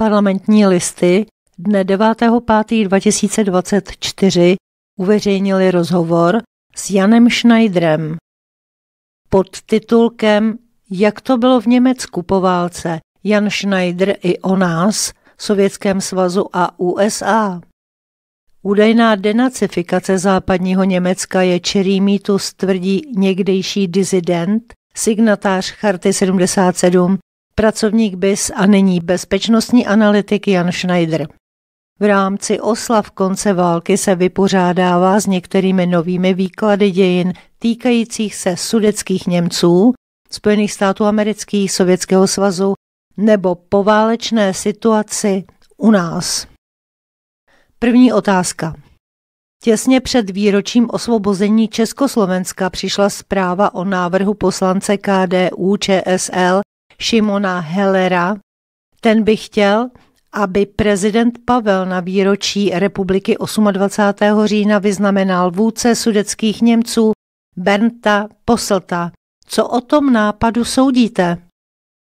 parlamentní listy dne 9.5.2024 uveřejnili rozhovor s Janem Schneiderem pod titulkem Jak to bylo v Německu po válce? Jan Schneider i o nás, Sovětském svazu a USA. Údajná denacifikace západního Německa je čirý mýtus, tvrdí někdejší dizident, signatář Charty 77 pracovník BIS a nyní bezpečnostní analytik Jan Schneider. V rámci oslav konce války se vypořádává s některými novými výklady dějin týkajících se sudeckých Němců, Spojených států amerických, Sovětského svazu nebo poválečné situaci u nás. První otázka. Těsně před výročím osvobození Československa přišla zpráva o návrhu poslance KDU ČSL Šimona Hellera. Ten by chtěl, aby prezident Pavel na výročí republiky 28. října vyznamenal vůdce sudeckých Němců Bernta Poslta. Co o tom nápadu soudíte?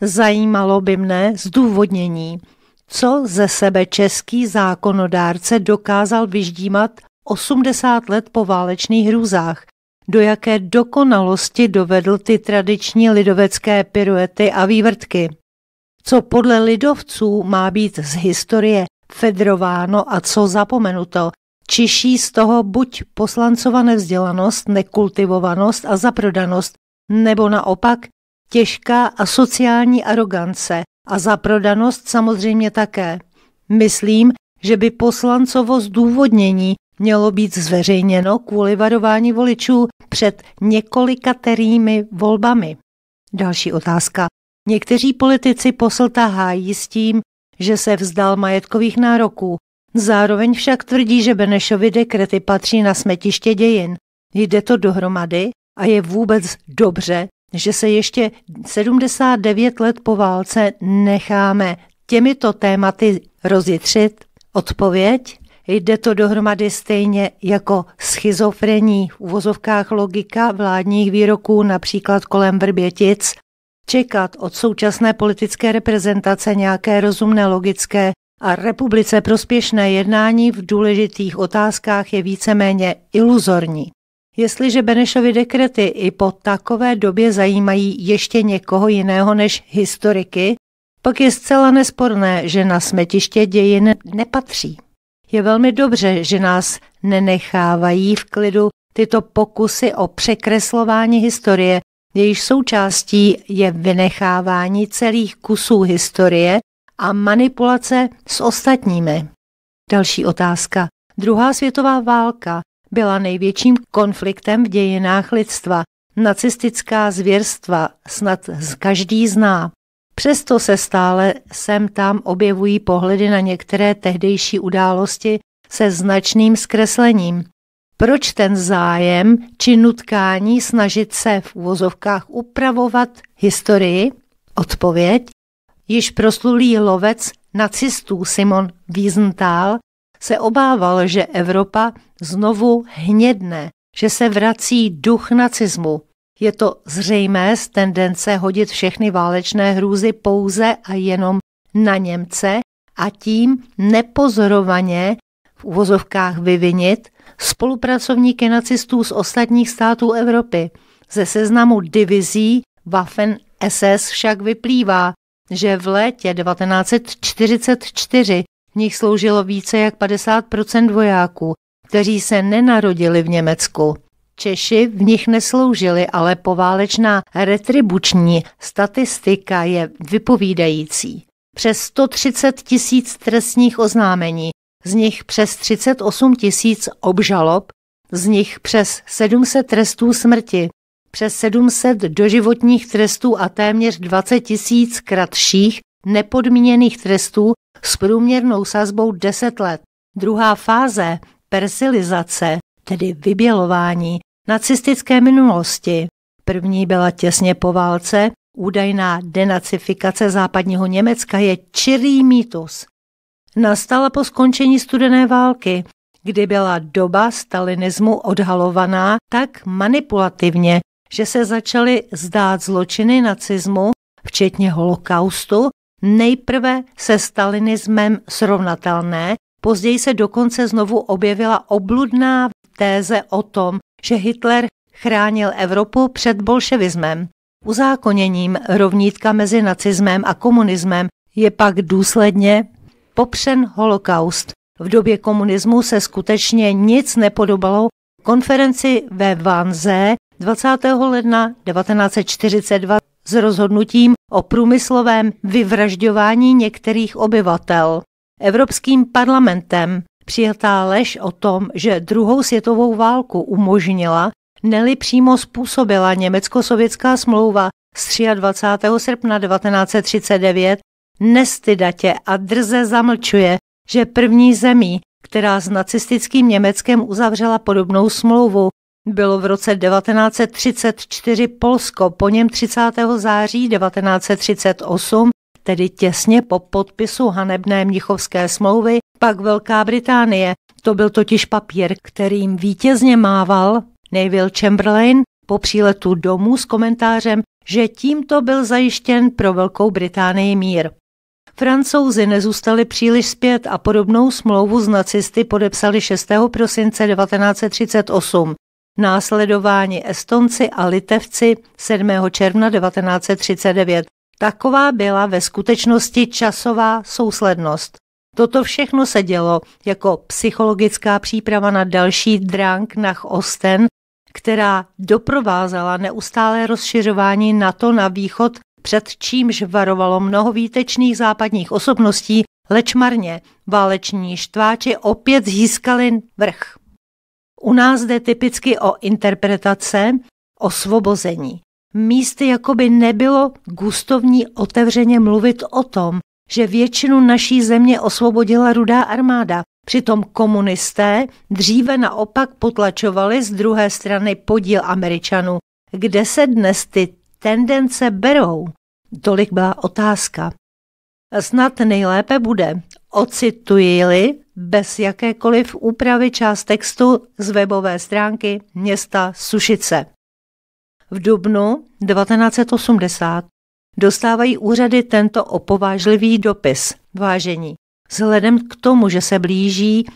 Zajímalo by mne zdůvodnění, co ze sebe český zákonodárce dokázal vyždímat 80 let po válečných hrůzách, do jaké dokonalosti dovedl ty tradiční lidovecké piruety a vývrtky. Co podle lidovců má být z historie fedrováno a co zapomenuto, čiší z toho buď poslancova nevzdělanost, nekultivovanost a zaprodanost, nebo naopak těžká a sociální arogance a zaprodanost samozřejmě také. Myslím, že by poslancovo zdůvodnění mělo být zveřejněno kvůli varování voličů před několikaterými volbami. Další otázka. Někteří politici poslta hájí s tím, že se vzdal majetkových nároků. Zároveň však tvrdí, že Benešovi dekrety patří na smetiště dějin. Jde to dohromady a je vůbec dobře, že se ještě 79 let po válce necháme těmito tématy rozjitřit? Odpověď? Jde to dohromady stejně jako schizofrení v uvozovkách logika vládních výroků například kolem Vrbětic. Čekat od současné politické reprezentace nějaké rozumné logické a republice prospěšné jednání v důležitých otázkách je víceméně iluzorní. Jestliže Benešovy dekrety i po takové době zajímají ještě někoho jiného než historiky, pak je zcela nesporné, že na smetiště dějin nepatří. Je velmi dobře, že nás nenechávají v klidu tyto pokusy o překreslování historie, jejíž součástí je vynechávání celých kusů historie a manipulace s ostatními. Další otázka. Druhá světová válka byla největším konfliktem v dějinách lidstva. Nacistická zvěrstva snad každý zná. Přesto se stále sem tam objevují pohledy na některé tehdejší události se značným zkreslením. Proč ten zájem či nutkání snažit se v úvozovkách upravovat historii? Odpověď Již proslulý lovec nacistů Simon Wiesenthal se obával, že Evropa znovu hnědne, že se vrací duch nacismu. Je to zřejmé z tendence hodit všechny válečné hrůzy pouze a jenom na Němce a tím nepozorovaně v uvozovkách vyvinit spolupracovníky nacistů z ostatních států Evropy. Ze seznamu divizí Waffen SS však vyplývá, že v létě 1944 v nich sloužilo více jak 50 vojáků, kteří se nenarodili v Německu. Češi v nich nesloužili, ale poválečná retribuční statistika je vypovídající. Přes 130 tisíc trestních oznámení, z nich přes 38 tisíc obžalob, z nich přes 700 trestů smrti, přes 700 doživotních trestů a téměř 20 tisíc kratších nepodmíněných trestů s průměrnou sazbou 10 let. Druhá fáze, persilizace, tedy vybělování nacistické minulosti. První byla těsně po válce, údajná denacifikace západního Německa je čirý mýtus. Nastala po skončení studené války, kdy byla doba stalinismu odhalovaná tak manipulativně, že se začaly zdát zločiny nacismu, včetně holokaustu, nejprve se stalinismem srovnatelné, později se dokonce znovu objevila obludná téze o tom, že Hitler chránil Evropu před bolševismem. Uzákoněním rovnítka mezi nacismem a komunismem je pak důsledně popřen holokaust. V době komunismu se skutečně nic nepodobalo konferenci ve Vanze 20. ledna 1942 s rozhodnutím o průmyslovém vyvražďování některých obyvatel. Evropským parlamentem Přijatá lež o tom, že druhou světovou válku umožnila, neli přímo způsobila německo-sovětská smlouva z 23. srpna 1939, nestydatě a drze zamlčuje, že první zemí, která s nacistickým Německem uzavřela podobnou smlouvu, bylo v roce 1934 Polsko, po něm 30. září 1938, tedy těsně po podpisu hanebné Mnichovské smlouvy, pak Velká Británie. To byl totiž papír, kterým vítězně mával Neville Chamberlain po příletu domů s komentářem, že tímto byl zajištěn pro Velkou Británii mír. Francouzi nezůstali příliš zpět a podobnou smlouvu s nacisty podepsali 6. prosince 1938, Následování Estonci a Litevci 7. června 1939. Taková byla ve skutečnosti časová souslednost. Toto všechno se dělo jako psychologická příprava na další drank nach Osten, která doprovázela neustálé rozšiřování NATO na východ, před čímž varovalo mnoho výtečných západních osobností, leč marně váleční štváči opět získali vrch. U nás jde typicky o interpretace, svobození. Místy jakoby nebylo gustovní otevřeně mluvit o tom, že většinu naší země osvobodila rudá armáda. Přitom komunisté dříve naopak potlačovali z druhé strany podíl Američanů. Kde se dnes ty tendence berou? Tolik byla otázka. Snad nejlépe bude, ocituji-li bez jakékoliv úpravy část textu z webové stránky města Sušice. V dubnu 1980 dostávají úřady tento opovážlivý dopis. Vážení, vzhledem k tomu, že se blíží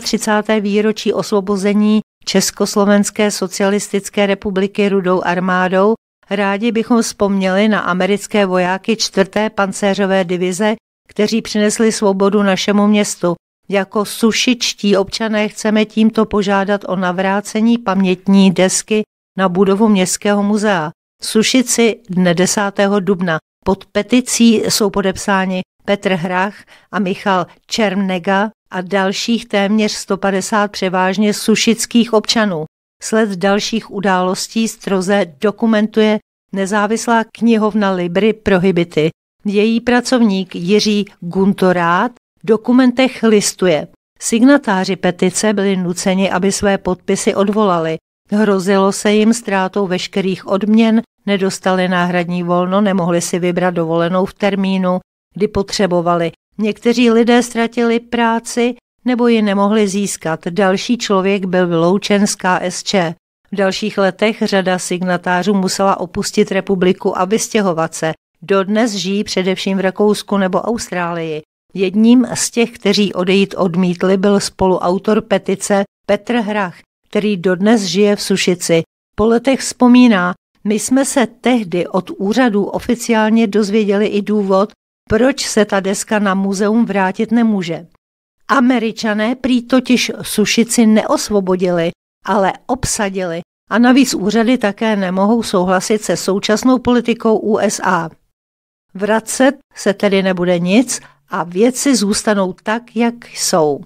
35. výročí osvobození Československé socialistické republiky rudou armádou, rádi bychom vzpomněli na americké vojáky 4. pancéřové divize, kteří přinesli svobodu našemu městu. Jako sušičtí občané chceme tímto požádat o navrácení pamětní desky na budovu Městského muzea. Sušici dne 10. dubna. Pod peticí jsou podepsáni Petr Hrach a Michal Černega a dalších téměř 150 převážně sušických občanů. Sled dalších událostí stroze dokumentuje nezávislá knihovna Libry Prohibity. Její pracovník Jiří Guntorát v dokumentech listuje. Signatáři petice byli nuceni, aby své podpisy odvolali. Hrozilo se jim ztrátou veškerých odměn, nedostali náhradní volno, nemohli si vybrat dovolenou v termínu, kdy potřebovali. Někteří lidé ztratili práci nebo ji nemohli získat. Další člověk byl vyloučen z KSČ. V dalších letech řada signatářů musela opustit republiku a vystěhovat se. Dodnes žijí především v Rakousku nebo Austrálii. Jedním z těch, kteří odejít odmítli, byl spoluautor petice Petr Hrach který dodnes žije v Sušici, po letech vzpomíná, my jsme se tehdy od úřadů oficiálně dozvěděli i důvod, proč se ta deska na muzeum vrátit nemůže. Američané prý totiž Sušici neosvobodili, ale obsadili a navíc úřady také nemohou souhlasit se současnou politikou USA. Vracet se tedy nebude nic a věci zůstanou tak, jak jsou.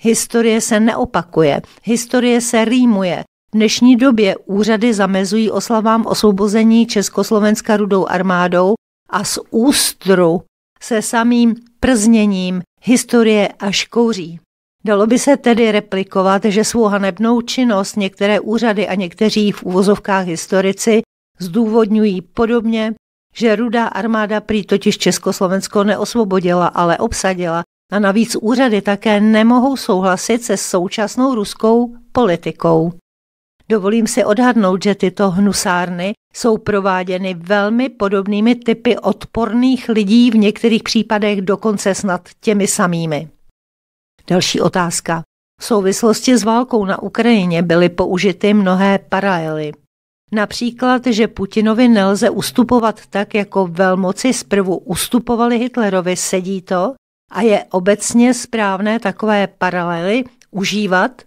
Historie se neopakuje, historie se rýmuje. V dnešní době úřady zamezují oslavám osvobození Československa rudou armádou a z ústru se samým przněním historie až kouří. Dalo by se tedy replikovat, že svou hanebnou činnost některé úřady a někteří v úvozovkách historici zdůvodňují podobně, že rudá armáda prý totiž Československo neosvobodila, ale obsadila a navíc úřady také nemohou souhlasit se současnou ruskou politikou. Dovolím si odhadnout, že tyto hnusárny jsou prováděny velmi podobnými typy odporných lidí, v některých případech dokonce snad těmi samými. Další otázka. V souvislosti s válkou na Ukrajině byly použity mnohé paralely. Například, že Putinovi nelze ustupovat tak, jako velmoci zprvu ustupovali Hitlerovi, sedí to? A je obecně správné takové paralely užívat?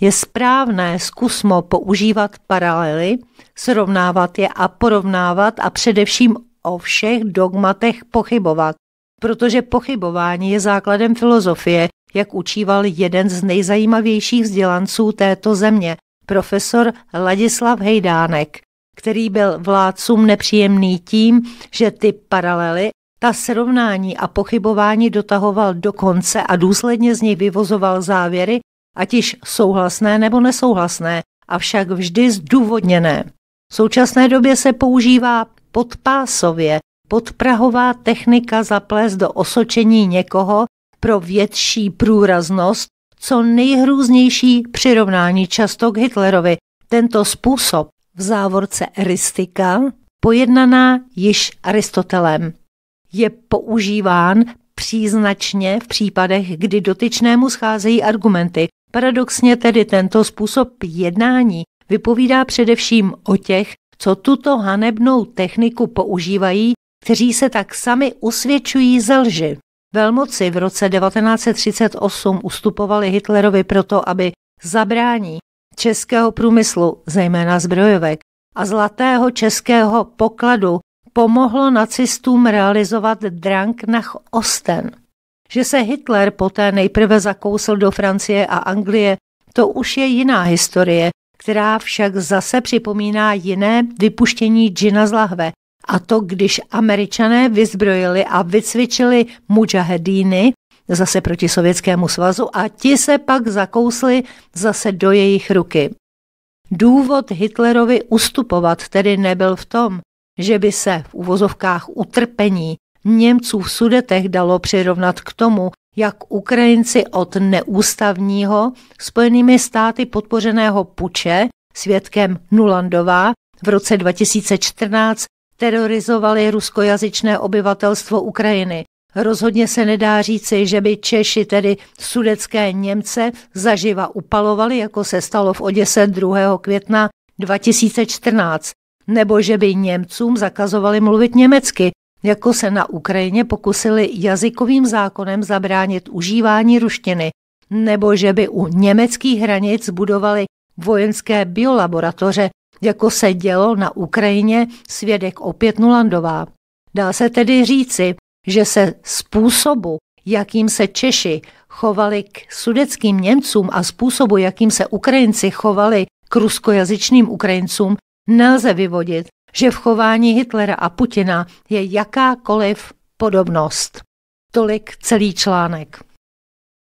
Je správné zkusmo používat paralely, srovnávat je a porovnávat a především o všech dogmatech pochybovat, protože pochybování je základem filozofie, jak učíval jeden z nejzajímavějších vzdělanců této země, profesor Ladislav Hejdánek, který byl vládcům nepříjemný tím, že ty paralely ta srovnání a pochybování dotahoval do konce a důsledně z nich vyvozoval závěry, ať již souhlasné nebo nesouhlasné, avšak vždy zdůvodněné. V současné době se používá podpásově podprahová technika zaplést do osočení někoho pro větší průraznost, co nejhrůznější přirovnání často k Hitlerovi. Tento způsob v závorce eristika pojednaná již Aristotelem je používán příznačně v případech, kdy dotyčnému scházejí argumenty. Paradoxně tedy tento způsob jednání vypovídá především o těch, co tuto hanebnou techniku používají, kteří se tak sami usvědčují ze lži. Velmoci v roce 1938 ustupovali Hitlerovi proto, aby zabrání českého průmyslu, zejména zbrojovek, a zlatého českého pokladu pomohlo nacistům realizovat Drang nach Osten. Že se Hitler poté nejprve zakousl do Francie a Anglie, to už je jiná historie, která však zase připomíná jiné vypuštění džina z lahve. A to, když američané vyzbrojili a vycvičili mujahedíny, zase proti Sovětskému svazu, a ti se pak zakousli zase do jejich ruky. Důvod Hitlerovi ustupovat tedy nebyl v tom, že by se v uvozovkách utrpení Němců v Sudetech dalo přirovnat k tomu, jak Ukrajinci od neústavního spojenými státy podpořeného puče svědkem Nulandová v roce 2014 terorizovali ruskojazyčné obyvatelstvo Ukrajiny. Rozhodně se nedá říci, že by Češi, tedy sudecké Němce, zaživa upalovali, jako se stalo v Oděse 2. května 2014 nebo že by Němcům zakazovali mluvit německy, jako se na Ukrajině pokusili jazykovým zákonem zabránit užívání ruštiny, nebo že by u německých hranic budovali vojenské biolaboratoře, jako se dělo na Ukrajině svědek opět Nulandová. Dá se tedy říci, že se způsobu, jakým se Češi chovali k sudeckým Němcům a způsobu, jakým se Ukrajinci chovali k ruskojazyčným Ukrajincům, nelze vyvodit, že v chování Hitlera a Putina je jakákoliv podobnost. Tolik celý článek.